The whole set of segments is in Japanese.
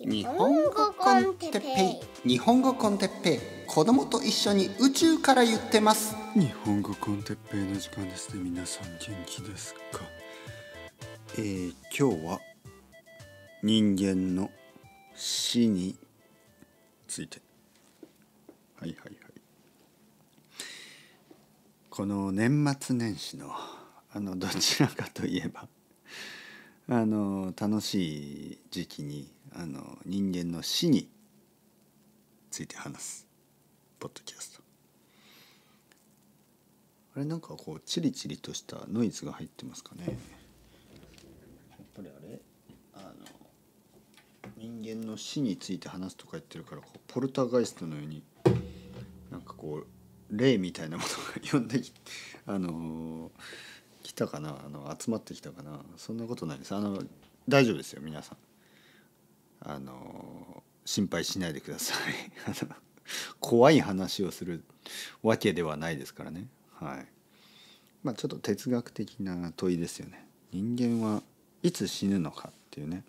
日本語コンテッペイ日本語コンテッペイ子供と一緒に宇宙から言ってます日本語コンテッペイの時間ですね皆さん元気ですかえー、今日は人間の死についてはいはいはいこの年末年始のあのどちらかといえばあの楽しい時期にあの人間の死について話すポッドキャストあれなんかこうチリチリとしたノイズが入ってますかねやっぱりあれあの人間の死について話すとか言ってるからこうポルターガイストのようになんかこう霊みたいなものが 呼んできてあのー来たかなあの集まってきたかなそんなことないですあの大丈夫ですよ皆さんあの心配しないでください 怖い話をするわけではないですからねはいまあちょっと哲学的な問いですよね人間はいつ死ぬのかっていうね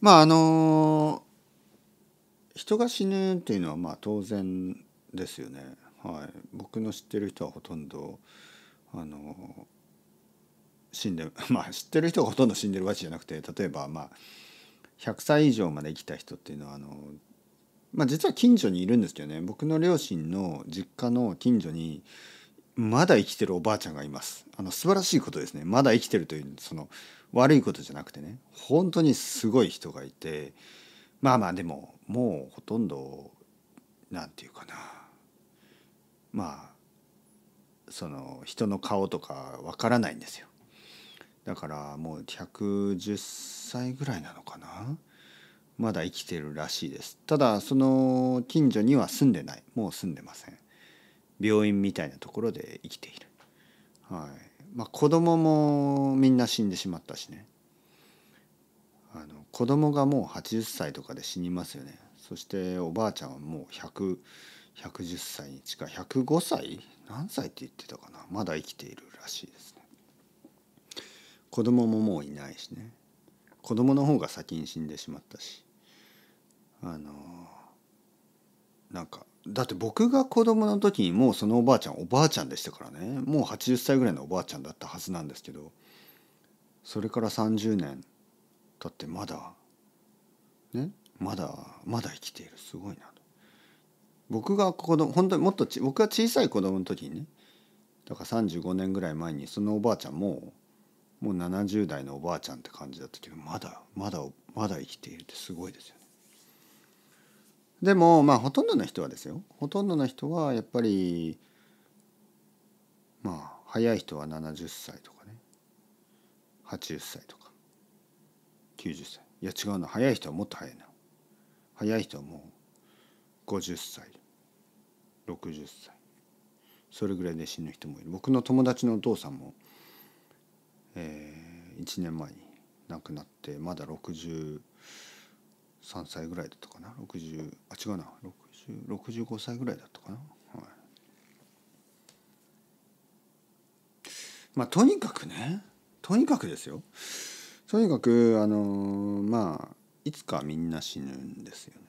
まああの人が死ぬっていうのはまあ当然ですよねはい僕の知ってる人はほとんどあの死んで まあ知ってる人がほとんど死んでるわけじゃなくて例えばまあ100歳以上まで生きた人っていうのはあの、まあ、実は近所にいるんですけどね僕の両親の実家の近所にまだ生きてるおばあちゃんがいますあの素晴らしいことですねまだ生きてるというその悪いことじゃなくてね本当にすごい人がいてまあまあでももうほとんど何て言うかなまあその人の顔とかわからないんですよだからもう110歳ぐらいなのかなまだ生きてるらしいですただその近所には住んでないもう住んでません病院みたいなところで生きているはいまあ子供もみんな死んでしまったしねあの子供がもう80歳とかで死にますよねそしておばあちゃんはもう100 110歳に近い105歳何歳って言ってたかなまだ生きているらしいですね子供ももういないしね子供の方が先に死んでしまったしあのなんかだって僕が子供の時にもうそのおばあちゃんおばあちゃんでしたからねもう80歳ぐらいのおばあちゃんだったはずなんですけどそれから30年経ってまだねまだまだ生きているすごいな僕が子供本当にもっと僕が小さい子供の時にねだから35年ぐらい前にそのおばあちゃんももう70代のおばあちゃんって感じだったけどまだまだまだ生きているってすごいですよね。でもまあほとんどの人はですよほとんどの人はやっぱりまあ早い人は70歳とかね80歳とか90歳いや違うな早い人はもっと早いな早い人はもう50歳60歳それぐらいで死ぬ人もいる僕の友達のお父さんも、えー、1年前に亡くなってまだ63歳ぐらいだったかな60あ違うな65歳ぐらいだったかな、はい、まあとにかくねとにかくですよとにかくあのー、まあいつかみんな死ぬんですよね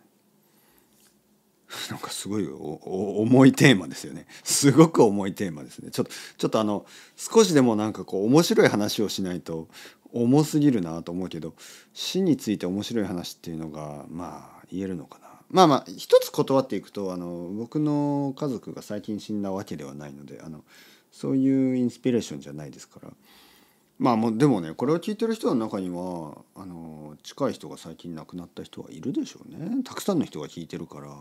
なんかすごい重いテーマですよね。すごく重いテーマですね。ちょっと、ちょっとあの、少しでもなんかこう面白い話をしないと重すぎるなと思うけど、死について面白い話っていうのが、まあ言えるのかな。まあまあ、一つ断っていくと、あの、僕の家族が最近死んだわけではないので、あの、そういうインスピレーションじゃないですから。まあもうでもねこれを聞いてる人の中にはあの近い人が最近亡くなった人はいるでしょうねたくさんの人が聞いてるから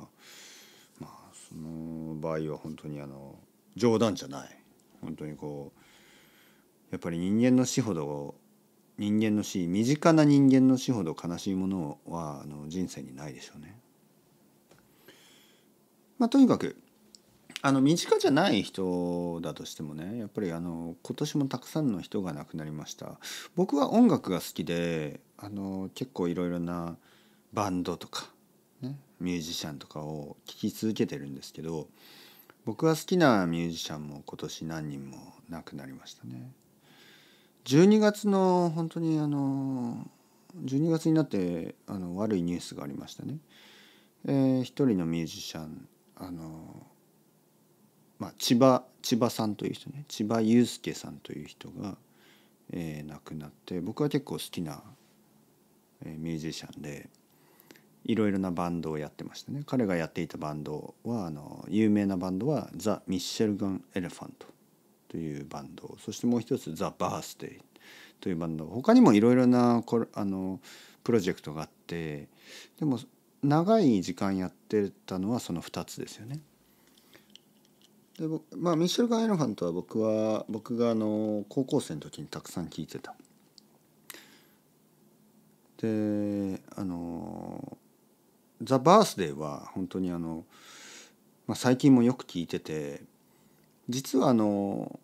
の場合は本当にあの冗談じゃない本当にこうやっぱり人間の死ほど人間の死身近な人間の死ほど悲しいものはあの人生にないでしょうね。まあ、とにかくあの身近じゃない人だとしてもねやっぱりあの今年もたくさんの人が亡くなりました僕は音楽が好きであの結構いろいろなバンドとかね、ミュージシャンとかを聴き続けてるんですけど僕は好きなミュージシャンも今年何人も亡くなりましたね。12月の本当にあの12月になってあの悪いニュースがありましたね。えー、一人のミュージシャンあの、まあ、千葉千葉さんという人ね千葉雄介さんという人が、えー、亡くなって僕は結構好きな、えー、ミュージシャンで。いろいろなバンドをやってましたね彼がやっていたバンドはあの有名なバンドはザ・ミッシェルガン・エレファントというバンドそしてもう一つザ・バースデーというバンド他にもいろいろなこれあのプロジェクトがあってでも長い時間やってたのはその2つですよね。でまあミッシェル・ガン・エレファントは僕は僕があの高校生の時にたくさん聴いてた。であのザ・バースデーは本当にあの、まあ、最近もよく聞いてて実はあの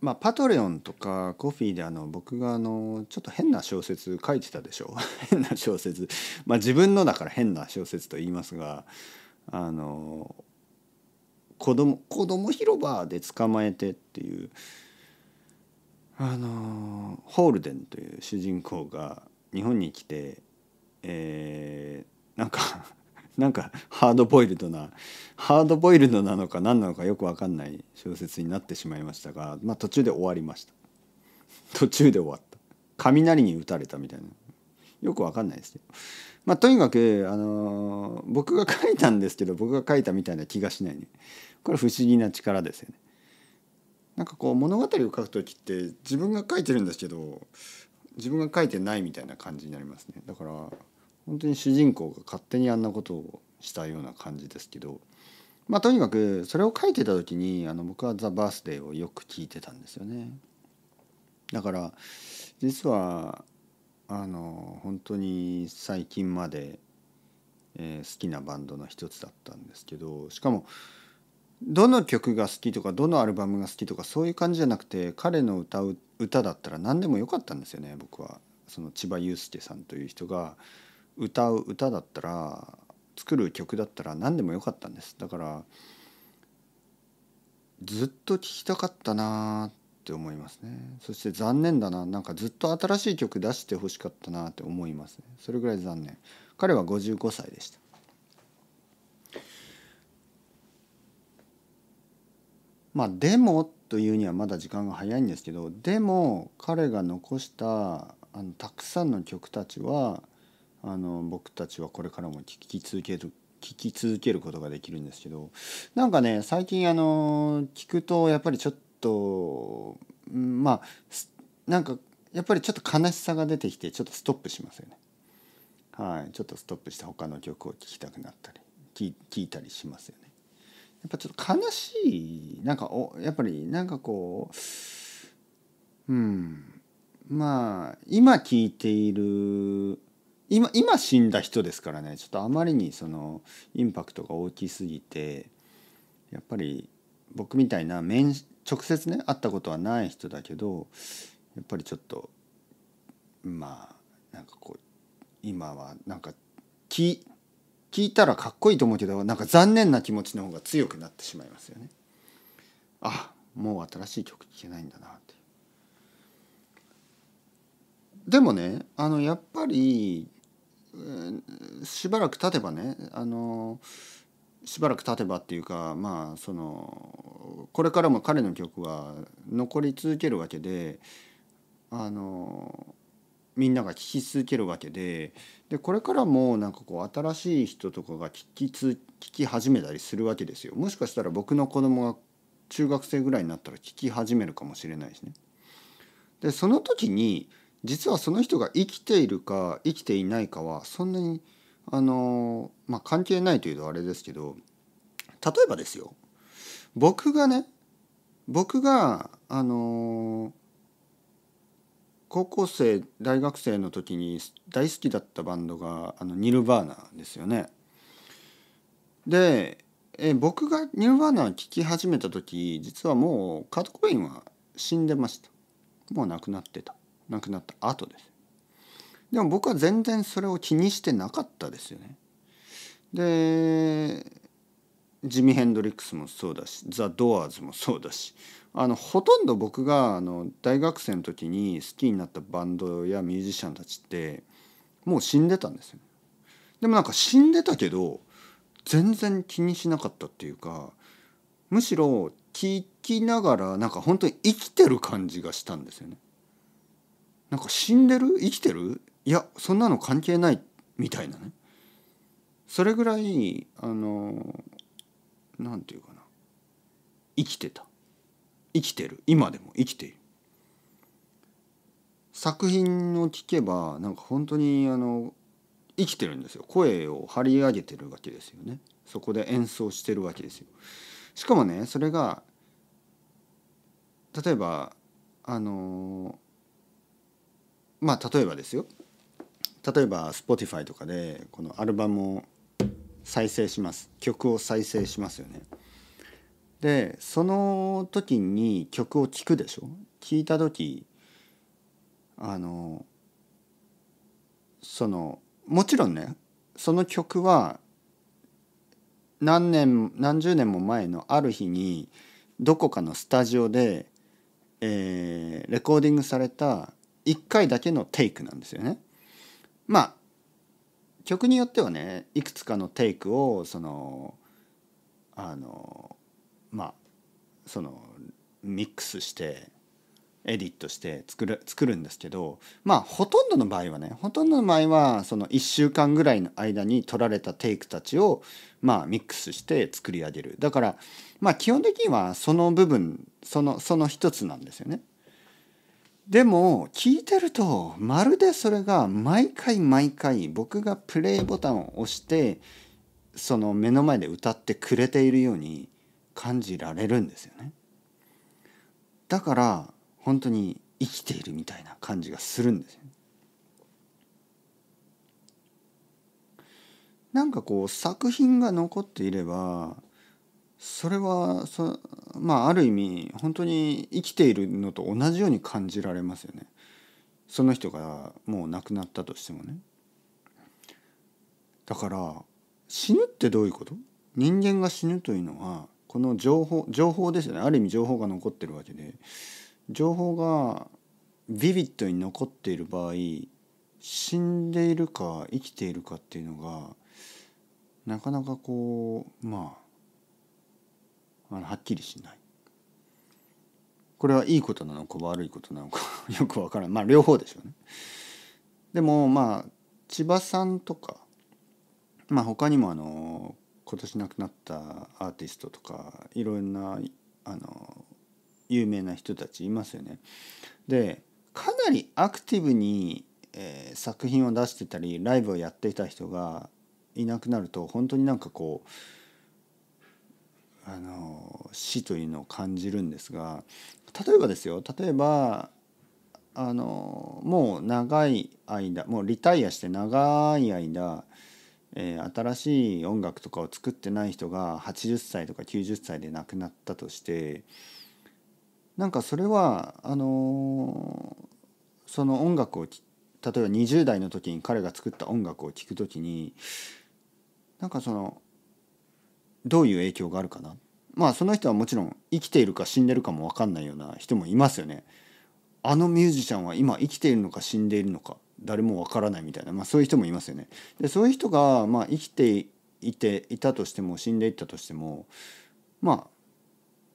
まあ、パトレオンとかコフィーであの僕があのちょっと変な小説書いてたでしょ 変な小説まあ自分のだから変な小説と言いますがあの子供子供広場で捕まえてっていうあのホールデンという主人公が日本に来てえー、なんか なんかハードボイルドなハードボイルドなのか何なのかよく分かんない小説になってしまいましたが、まあ、途中で終わりました途中で終わった雷に打たれたみたいなよく分かんないですけど、まあ、とにかく、あのー、僕が書いたんですけど僕が書いたみたいな気がしないねこれ不思議な力ですよねなんかこう物語を書く時って自分が書いてるんですけど自分が書いてないみたいな感じになりますねだから本当に主人公が勝手にあんなことをしたような感じですけどまあとにかくそれを書いてた時にあの僕は「ザ・バースデー」をよく聞いてたんですよねだから実はあの本当に最近まで、えー、好きなバンドの一つだったんですけどしかもどの曲が好きとかどのアルバムが好きとかそういう感じじゃなくて彼の歌う歌だったら何でもよかったんですよね僕は。その千葉雄介さんという人が歌う歌だったら作る曲だったら何でもよかったんですだからずっと聴きたかったなって思いますねそして残念だななんかずっと新しい曲出してほしかったなって思いますねそれぐらい残念彼は55歳でしたまあでもというにはまだ時間が早いんですけどでも彼が残したあのたくさんの曲たちはあの僕たちはこれからも聴き続ける聴き続けることができるんですけどなんかね最近あの聞くとやっぱりちょっとまあなんかやっぱりちょっと悲しさが出てきてちょっとストップしますよね。はい、ちょっとストップして他の曲を聴きたくなったり聴いたりしますよね。っぱちょっと悲しいなんかおやっぱりなんかこううんまあ今聞いている今今死んだ人ですからねちょっとあまりにそのインパクトが大きすぎてやっぱり僕みたいな面直接ね会ったことはない人だけどやっぱりちょっとまあなんかこう今はなんか聞聞いたらかっこいいと思うけどなんか残念な気持ちの方が強くなってしまいますよね。あもう新しい曲聴けないんだなってでもねあのやっぱり、しばらく経てばねあのしばらく経てばっていうかまあそのこれからも彼の曲は残り続けるわけであのみんなが聞き続けるわけででこれからもなんかこう新しい人とかが聞きつ聞き始めたりするわけですよ。もしかしたら僕の子供が中学生ぐらいになったら聞き始めるかもしれないしね。でその時に実はその人が生きているか生きていないかはそんなにあのまあ関係ないというとあれですけど例えばですよ僕がね僕があのー高校生大学生の時に大好きだったバンドがあのニルバーナですよね。でえ僕がニルバーナー聴き始めた時実はもうカート・コインは死んでました。もう亡くなってた亡くなった後です。でも僕は全然それを気にしてなかったですよね。でジミ・ヘンドリックスもそうだしザ・ドアーズもそうだしあのほとんど僕があの大学生の時に好きになったバンドやミュージシャンたちってもう死んでたんですよ。でもなんか死んでたけど全然気にしなかったっていうかむしろ聞きながらなんか本当に生きてる感じがしたんですよね。なんか死んでる生きてるいやそんなの関係ないみたいなね。それぐらいあの何て言うかな生きてた生きてる今でも生きている作品を聴けばなんか本当にあの生きてるんですよ声を張り上げてるわけですよねそこで演奏してるわけですよしかもねそれが例えばあのまあ例えばですよ例えば Spotify とかでこのアルバムを再生します曲を再生しますよねでその時に曲を聴くでしょ聴いた時あのそのもちろんねその曲は何年何十年も前のある日にどこかのスタジオで、えー、レコーディングされた1回だけのテイクなんですよね。まあ曲によってはねいくつかのテイクをそのあのまあそのミックスしてエディットして作る作るんですけどまあほとんどの場合はねほとんどの場合はその1週間ぐらいの間に取られたテイクたちをまあミックスして作り上げるだからまあ基本的にはその部分そのその一つなんですよね。でも聞いてるとまるでそれが毎回毎回僕がプレイボタンを押してその目の前で歌ってくれているように感じられるんですよね。だから本当に生きているみたいな感じがするんですよ、なんかこう作品が残っていればそれはそ、まあ、ある意味本当に生きているのと同じように感じられますよねその人がもう亡くなったとしてもねだから死ぬってどういうこと人間が死ぬというのはこの情報情報ですよねある意味情報が残ってるわけで情報がビビッドに残っている場合死んでいるか生きているかっていうのがなかなかこうまあはっきりしない。これはいいことなのか悪いことなのか よくわからないまあ両方でしょうね。でもまあ千葉さんとか、まあ、他にもあの今年亡くなったアーティストとかいろんなあの有名な人たちいますよね。でかなりアクティブに、えー、作品を出してたりライブをやっていた人がいなくなると本当になんかこうあの死というのを感じるんですが例えばですよ例えばあのもう長い間もうリタイアして長い間、えー、新しい音楽とかを作ってない人が80歳とか90歳で亡くなったとしてなんかそれはあのー、その音楽を例えば20代の時に彼が作った音楽を聴く時になんかそのどういう影響があるかなまあその人はもちろん生きているか死んでるかも分かんないような人もいますよね。あのミュージシャンは今生きているのか死んでいるのか誰も分からないみたいな、まあ、そういう人もいますよね。でそういう人がまあ生きていていたとしても死んでいったとしてもまあ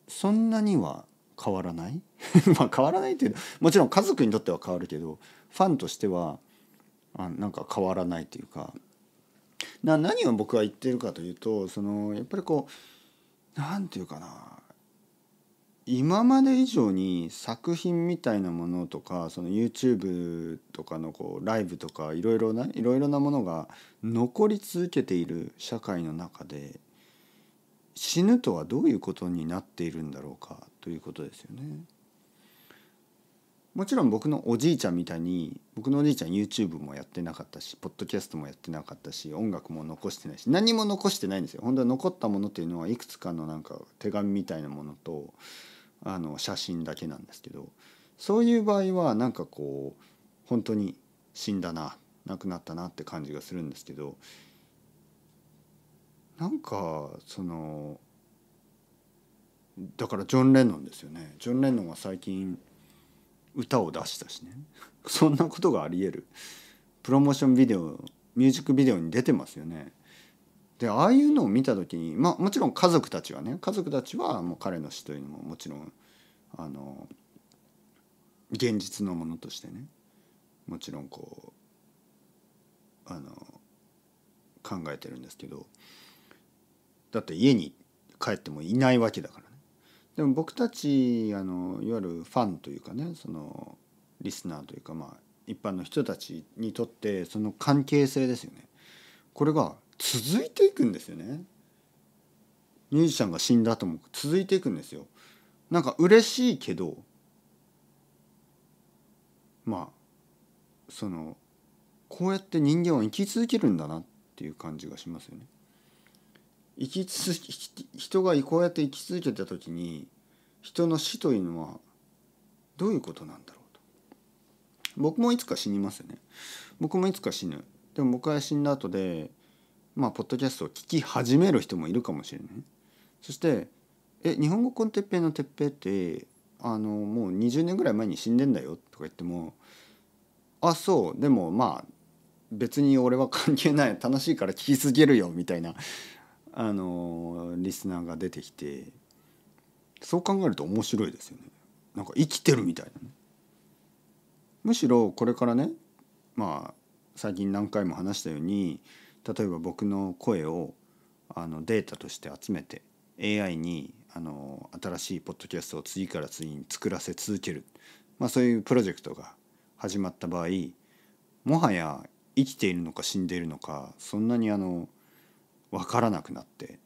そんなには変わらない まあ変わらないというもちろん家族にとっては変わるけどファンとしてはあなんか変わらないというかな何を僕は言ってるかというとそのやっぱりこう何て言うかな今まで以上に作品みたいなものとかその YouTube とかのこうライブとかいろいろないろいろなものが残り続けている社会の中で死ぬとはどういうことになっているんだろうかということですよね。もちろん僕のおじいちゃんみたいに僕のおじいちゃん YouTube もやってなかったしポッドキャストもやってなかったし音楽も残してないし何も残してないんですよ本当は残ったものっていうのはいくつかのなんか手紙みたいなものとあの写真だけなんですけどそういう場合はなんかこう本当に死んだな亡くなったなって感じがするんですけどなんかそのだからジョン・レノンですよねジョン・レノンは最近、歌を出したしね そんなことがありえるプロモーションビデオミュージックビデオに出てますよね。でああいうのを見た時にまあもちろん家族たちはね家族たちはもう彼の死というのももちろんあの現実のものとしてねもちろんこうあの考えてるんですけどだって家に帰ってもいないわけだからでも僕たちあのいわゆるファンというかねそのリスナーというかまあ一般の人たちにとってその関係性ですよねこれが続いていくんですよねミュージシャンが死んだとも続いていくんですよなんか嬉しいけどまあそのこうやって人間は生き続けるんだなっていう感じがしますよね。生き続人がこうやって生き続けた時に人の死というのはどういうことなんだろうと僕もいつか死にますよね僕もいつか死ぬでも僕が死んだ後でまあポッドキャストを聞き始める人もいるかもしれないそして「え日本語コンテッペイのてっぺってあのもう20年ぐらい前に死んでんだよ」とか言っても「あそうでもまあ別に俺は関係ない楽しいから聞き続けるよ」みたいなあのリスナーが出てきてそう考えると面白いですよねなんか生きてるみたいなねむしろこれからねまあ最近何回も話したように例えば僕の声をあのデータとして集めて AI にあの新しいポッドキャストを次から次に作らせ続ける、まあ、そういうプロジェクトが始まった場合もはや生きているのか死んでいるのかそんなにあの分からなくなって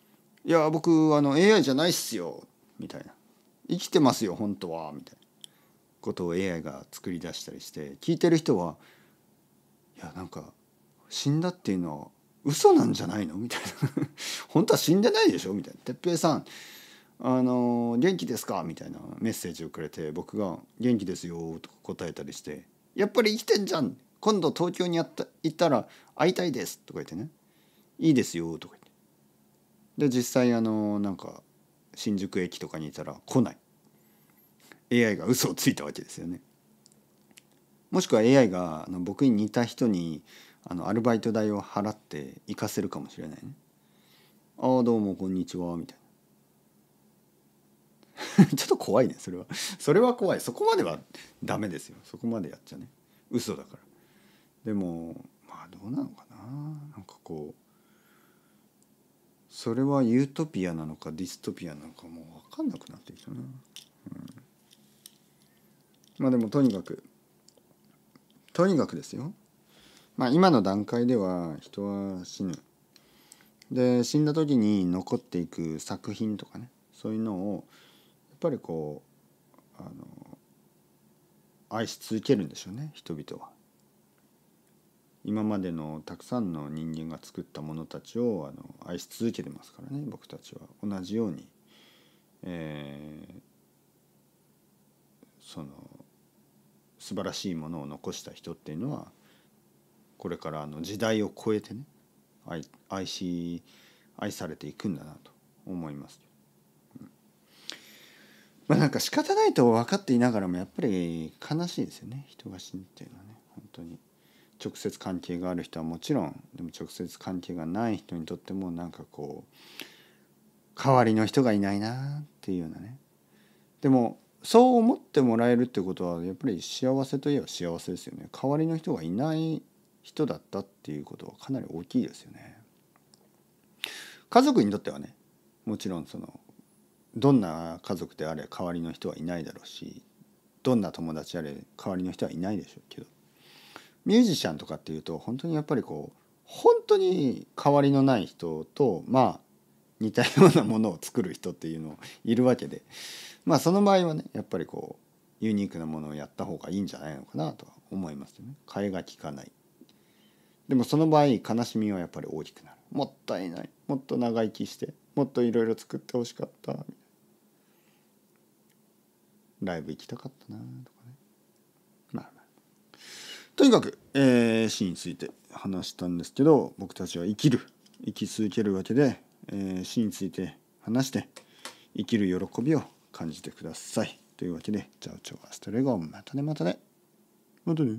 「いや僕あの AI じゃないっすよ」みたいな「生きてますよ本当は」みたいなことを AI が作り出したりして聞いてる人はいやなんか死んだっていうのは嘘なんじゃないのみたいな 本当は死んでないでしょみたいな「哲平さんあの元気ですか?」みたいなメッセージをくれて僕が「元気ですよ」と答えたりして「やっぱり生きてんじゃん今度東京にやった行ったら会いたいです」とか言ってねいいですよ」とか言ってで実際あのなんか新宿駅とかにいたら来ない AI が嘘をついたわけですよね。もしくは AI があの僕に似た人にあのアルバイト代を払って行かせるかもしれないね。ああどうもこんにちはみたいな。ちょっと怖いねそれは。それは怖い。そこまではダメですよ。そこまでやっちゃね。嘘だから。でもまあどうなのかな。なんかこうそれはユートピアなのかディストピアなのかもう分かんなくなってきたな、うん、まあでもとにかくとにかくですよまあ今の段階では人は死ぬで死んだ時に残っていく作品とかねそういうのをやっぱりこうあの愛し続けるんでしょうね人々は。今までのたくさんの人間が作ったものたちをあの愛し続けてますからね僕たちは同じように、えー、その素晴らしいものを残した人っていうのはこれからの時代を超えてね愛愛し愛されていくんだなと思います。まあなんか仕方ないと分かっていながらもやっぱり悲しいですよね人が死ぬっていうのはね本当に。直接関係がある人はもちろんでも直接関係がない人にとってもなんかこう代わりの人がいないなっていうようなねでもそう思ってもらえるってことはやっぱり幸せといえば幸せですよね代わりの人がいない人だったっていうことはかなり大きいですよね家族にとってはねもちろんそのどんな家族であれ代わりの人はいないだろうしどんな友達あれ代わりの人はいないでしょうけどミュージシャンとかっていうと本当にやっぱりこう本当に変わりのない人とまあ似たようなものを作る人っていうのいるわけでまあその場合はねやっぱりこうユニークなものをやった方がいいんじゃないのかなとは思いますよね。替えが利かないでもその場合悲しみはやっぱり大きくなるもったいないもっと長生きしてもっといろいろ作ってほしかったライブ行きたかったなとかとにかく、えー、死について話したんですけど僕たちは生きる生き続けるわけで、えー、死について話して生きる喜びを感じてくださいというわけでじゃあ今日はストレゴンまたねまたねまたね